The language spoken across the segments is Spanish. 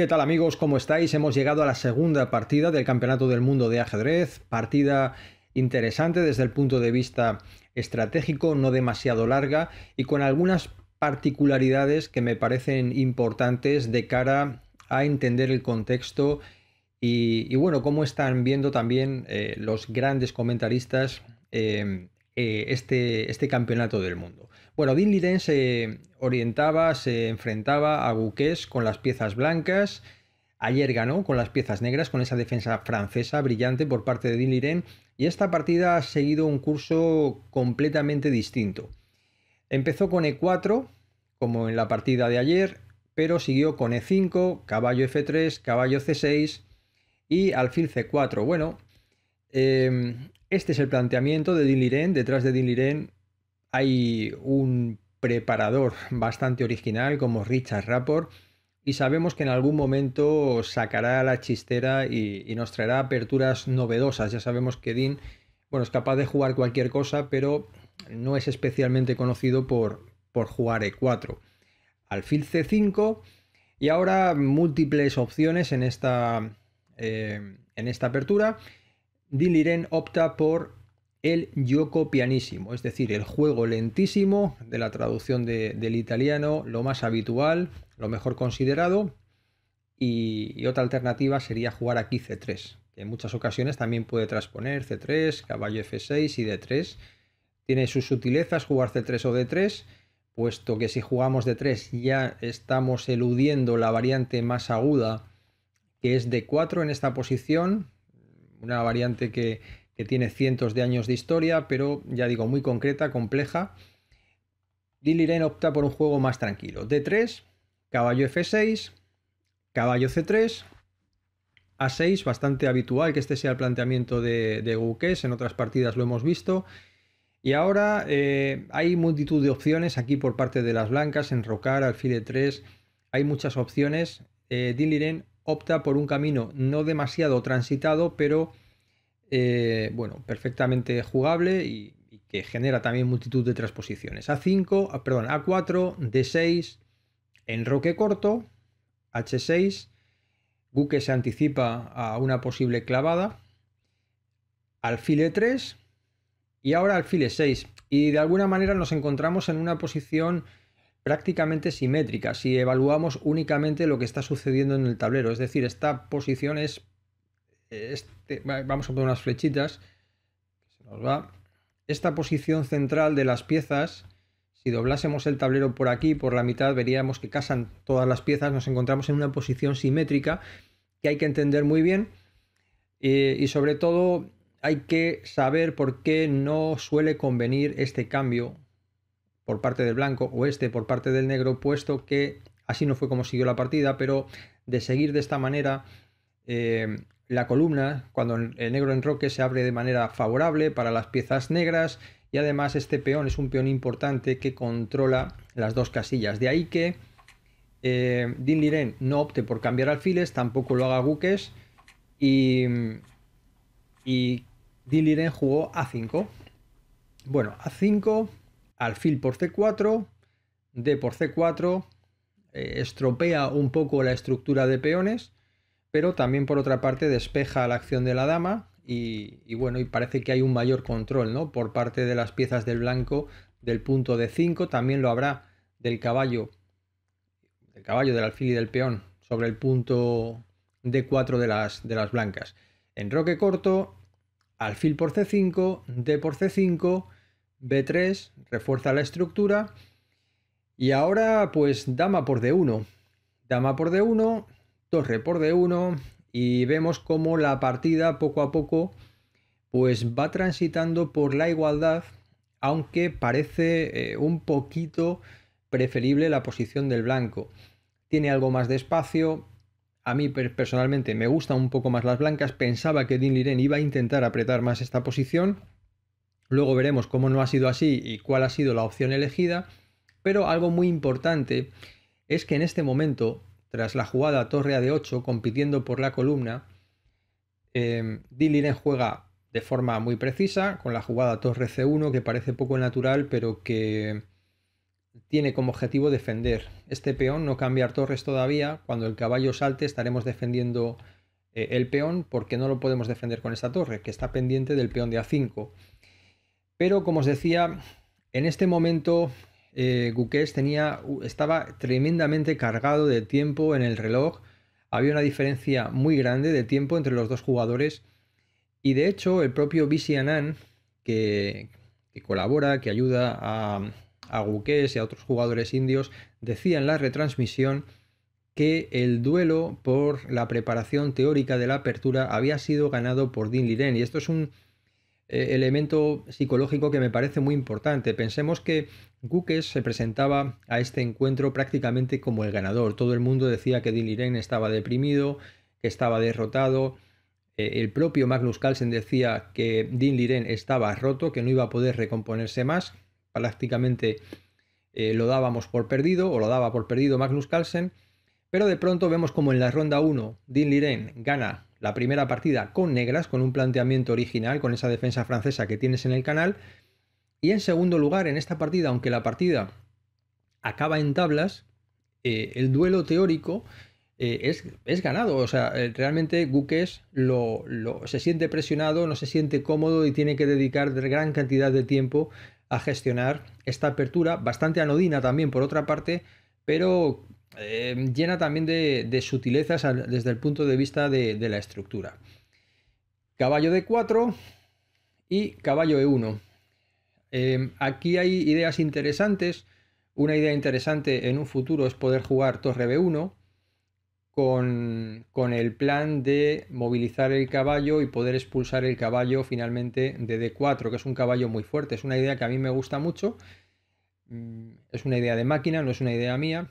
¿Qué tal amigos? ¿Cómo estáis? Hemos llegado a la segunda partida del Campeonato del Mundo de Ajedrez, partida interesante desde el punto de vista estratégico, no demasiado larga y con algunas particularidades que me parecen importantes de cara a entender el contexto y, bueno, cómo están viendo también eh, los grandes comentaristas eh, eh, este, este campeonato del mundo. Bueno, Din Liren se orientaba, se enfrentaba a buques con las piezas blancas. Ayer ganó con las piezas negras, con esa defensa francesa brillante por parte de Din Liren, y esta partida ha seguido un curso completamente distinto. Empezó con E4, como en la partida de ayer, pero siguió con E5, caballo F3, caballo C6 y alfil C4. Bueno, eh, este es el planteamiento de Dean Liren. Detrás de Dean Liren hay un preparador bastante original como Richard Rapport y sabemos que en algún momento sacará la chistera y, nos traerá aperturas novedosas. Ya sabemos que Dean bueno, es capaz de jugar cualquier cosa, pero no es especialmente conocido por, por jugar E4. Alfil C5 y ahora múltiples opciones en esta, eh, en esta apertura. Diliren opta por el gioco pianísimo, es decir, el juego lentísimo, de la traducción del italiano, lo más habitual, lo mejor considerado, y, y, otra alternativa sería jugar aquí C3, que en muchas ocasiones también puede transponer C3, caballo F6 y D3. Tiene sus sutilezas jugar C3 o D3, puesto que si jugamos D3 ya estamos eludiendo la variante más aguda, que es D4 en esta posición, una variante que, tiene cientos de años de historia, pero ya digo, muy concreta, compleja. Diliren opta por un juego más tranquilo. D3, caballo F6, caballo C3, A6, bastante habitual que este sea el planteamiento de, de en otras partidas lo hemos visto. Y ahora eh, hay multitud de opciones aquí por parte de las blancas, enrocar, alfil E3, hay muchas opciones. Eh, opta por un camino no demasiado transitado, pero eh, bueno, perfectamente jugable y, que genera también multitud de transposiciones. A5, perdón, A4, D6, enroque corto, H6, buque se anticipa a una posible clavada, alfil 3 y ahora alfil 6 Y de alguna manera nos encontramos en una posición prácticamente simétrica si evaluamos únicamente lo que está sucediendo en el tablero. Es decir, esta posición es este, vamos a poner unas flechitas, se nos va. Esta posición central de las piezas, si doblásemos el tablero por aquí, por la mitad, veríamos que casan todas las piezas, nos encontramos en una posición simétrica que hay que entender muy bien eh, y sobre todo hay que saber por qué no suele convenir este cambio por parte del blanco o este por parte del negro, puesto que así no fue como siguió la partida, pero de seguir de esta manera eh, la columna, cuando el negro enroque, se abre de manera favorable para las piezas negras y además este peón es un peón importante que controla las dos casillas. De ahí que eh, no opte por cambiar alfiles, tampoco lo haga buques y, y jugó A5. Bueno, A5, alfil por C4, D por C4, eh, estropea un poco la estructura de peones pero también por otra parte despeja la acción de la dama y, bueno, y parece que hay un mayor control, ¿no? Por parte de las piezas del blanco del punto de 5, también lo habrá del caballo, del caballo, del alfil y del peón sobre el punto de 4 de las, de las blancas. En roque corto, alfil por c5, d por c5, b3, refuerza la estructura. Y ahora pues dama por d1. Dama por d1, torre por D1 y vemos cómo la partida poco a poco pues va transitando por la igualdad, aunque parece eh, un poquito preferible la posición del blanco. Tiene algo más de espacio. A mí personalmente me gustan un poco más las blancas. Pensaba que Din Liren iba a intentar apretar más esta posición. Luego veremos cómo no ha sido así y cuál ha sido la opción elegida. Pero algo muy importante es que en este momento tras la jugada torre a de 8 compitiendo por la columna, eh, juega de forma muy precisa con la jugada torre C1 que parece poco natural pero que tiene como objetivo defender. Este peón no cambiar torres todavía, cuando el caballo salte estaremos defendiendo eh, el peón porque no lo podemos defender con esta torre que está pendiente del peón de A5. Pero como os decía, en este momento eh, tenía, estaba tremendamente cargado de tiempo en el reloj. Había una diferencia muy grande de tiempo entre los dos jugadores. Y de hecho, el propio Bisi que, colabora, que ayuda a, a y a otros jugadores indios, decía en la retransmisión que el duelo por la preparación teórica de la apertura había sido ganado por Din Liren. Y esto es un, eh, elemento psicológico que me parece muy importante. Pensemos que Gukes se presentaba a este encuentro prácticamente como el ganador. Todo el mundo decía que Liren estaba deprimido, que estaba derrotado. Eh, el propio Magnus Carlsen decía que Din Liren estaba roto, que no iba a poder recomponerse más. Prácticamente eh, lo dábamos por perdido, o lo daba por perdido Magnus Carlsen. Pero de pronto vemos como en la ronda 1 Din Liren gana la primera partida con negras, con un planteamiento original, con esa defensa francesa que tienes en el canal. Y en segundo lugar, en esta partida, aunque la partida acaba en tablas, eh, el duelo teórico eh, es, es, ganado. O sea, eh, realmente Guques lo, lo, se siente presionado, no se siente cómodo y tiene que dedicar gran cantidad de tiempo a gestionar esta apertura, bastante anodina también por otra parte, pero Em, llena también de, sutilezas desde el punto de vista de, la estructura. Caballo de 4 y caballo E1. Em, aquí hay ideas interesantes. Una idea interesante en un futuro es poder jugar torre B1 con, con, el plan de movilizar el caballo y poder expulsar el caballo finalmente de D4, que es un caballo muy fuerte. Es una idea que a mí me gusta mucho. Mm, es una idea de máquina, no es una idea mía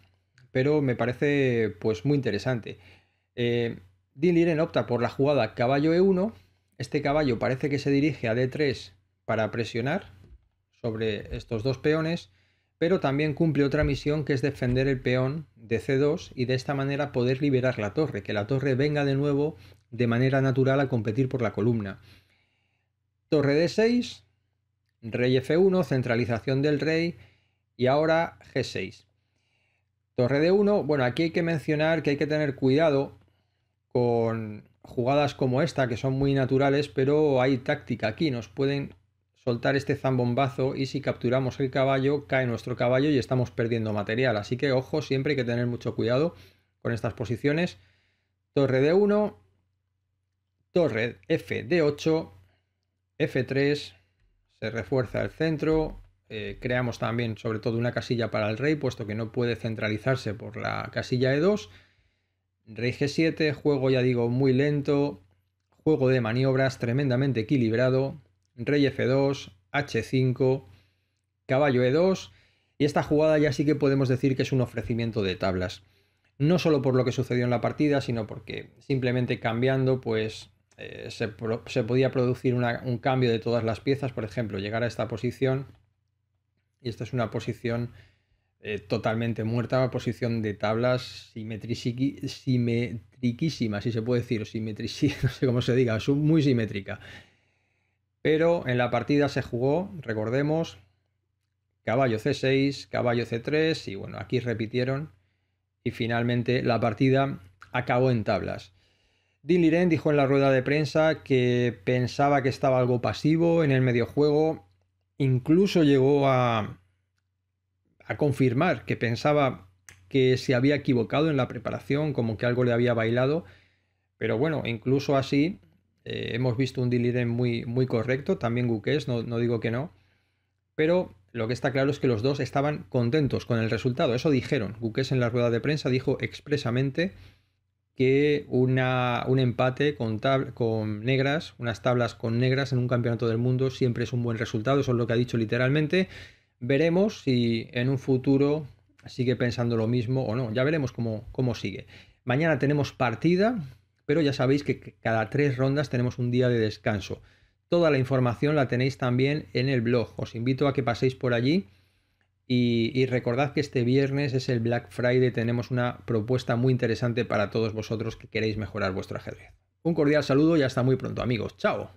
pero me parece pues muy interesante. Eh, opta por la jugada caballo E1, este caballo parece que se dirige a D3 para presionar sobre estos dos peones, pero también cumple otra misión que es defender el peón de C2 y de esta manera poder liberar la torre, que la torre venga de nuevo de manera natural a competir por la columna. Torre D6, rey F1, centralización del rey y ahora G6. Torre de 1, bueno, aquí hay que mencionar que hay que tener cuidado con jugadas como esta, que son muy naturales, pero hay táctica aquí, nos pueden soltar este zambombazo y si capturamos el caballo, cae nuestro caballo y estamos perdiendo material. Así que ojo, siempre hay que tener mucho cuidado con estas posiciones. Torre de 1, torre F de 8, F3, se refuerza el centro, eh, creamos también sobre todo una casilla para el rey, puesto que no puede centralizarse por la casilla E2. Rey G7, juego ya digo muy lento, juego de maniobras tremendamente equilibrado, rey F2, H5, caballo E2, y esta jugada ya sí que podemos decir que es un ofrecimiento de tablas. No solo por lo que sucedió en la partida, sino porque simplemente cambiando, pues eh, se, podía producir un cambio de todas las piezas, por ejemplo, llegar a esta posición y esta es una posición eh, totalmente muerta, una posición de tablas simetriquísima, si se puede decir, simétricísima, no sé cómo se diga, muy simétrica. Pero en la partida se jugó, recordemos, caballo C6, caballo C3 y bueno, aquí repitieron y finalmente la partida acabó en tablas. Dean Liren dijo en la rueda de prensa que pensaba que estaba algo pasivo en el medio juego. Incluso llegó a, confirmar que pensaba que se había equivocado en la preparación, como que algo le había bailado. Pero bueno, incluso así eh, hemos visto un Dilirén muy, muy correcto, también Guques, no, no digo que no. Pero lo que está claro es que los dos estaban contentos con el resultado, eso dijeron. Guques en la rueda de prensa dijo expresamente que un empate con, con negras, unas tablas con negras en un campeonato del mundo siempre es un buen resultado, eso es lo que ha dicho literalmente. Veremos si en un futuro sigue pensando lo mismo o no, ya veremos cómo, cómo sigue. Mañana tenemos partida, pero ya sabéis que cada tres rondas tenemos un día de descanso. Toda la información la tenéis también en el blog, os invito a que paséis por allí y, recordad que este viernes es el Black Friday, tenemos una propuesta muy interesante para todos vosotros que queréis mejorar vuestro ajedrez. Un cordial saludo y hasta muy pronto amigos, chao.